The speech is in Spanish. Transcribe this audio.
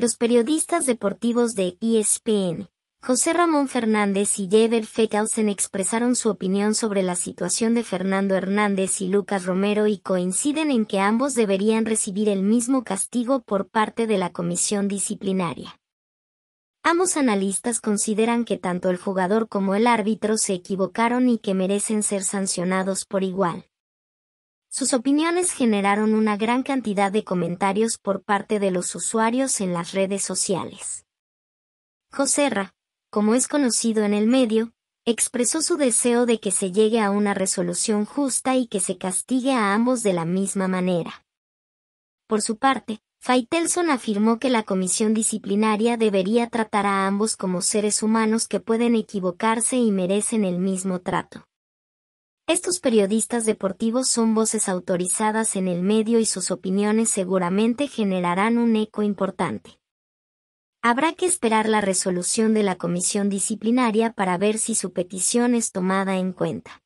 los periodistas deportivos de ESPN, José Ramón Fernández y Jever Fekhausen expresaron su opinión sobre la situación de Fernando Hernández y Lucas Romero y coinciden en que ambos deberían recibir el mismo castigo por parte de la comisión disciplinaria. Ambos analistas consideran que tanto el jugador como el árbitro se equivocaron y que merecen ser sancionados por igual. Sus opiniones generaron una gran cantidad de comentarios por parte de los usuarios en las redes sociales. Joserra, como es conocido en el medio, expresó su deseo de que se llegue a una resolución justa y que se castigue a ambos de la misma manera. Por su parte, Faitelson afirmó que la comisión disciplinaria debería tratar a ambos como seres humanos que pueden equivocarse y merecen el mismo trato. Estos periodistas deportivos son voces autorizadas en el medio y sus opiniones seguramente generarán un eco importante. Habrá que esperar la resolución de la comisión disciplinaria para ver si su petición es tomada en cuenta.